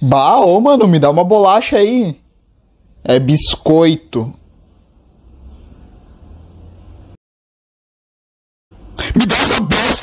Bah, ô mano, me dá uma bolacha aí. É biscoito. Me dá essa bosta!